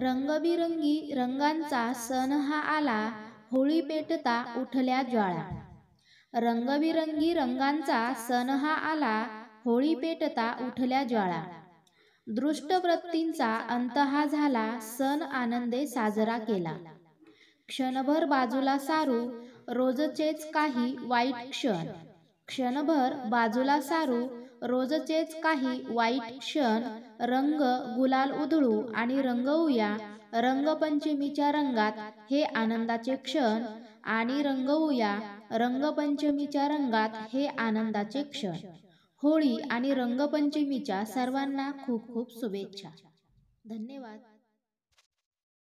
रंगबिरंगी रंगांचा सण हा आला होळी पेटता उठल्या ज्वाळा रंगबिरंगी रंगांचा सण हा आला होळी पेटता उठल्या ज्वाळा दृष्टवृत्तींचा अंत हा झाला सण आनंदे साजरा केला क्षणभर बाजूला सारू रोजचेच काही वाईट क्षण क्षणभर बाजूला सारू रोजचेच काही वाईट क्षण रंग गुलाल उधळू आणि रंगवूया रंगपंचमीच्या रंगात हे आनंदाचे क्षण आणि रंगवूया रंगपंचमीच्या रंगात हे आनंदाचे क्षण होळी आणि रंगपंचमीच्या सर्वांना खूप खूप शुभेच्छा धन्यवाद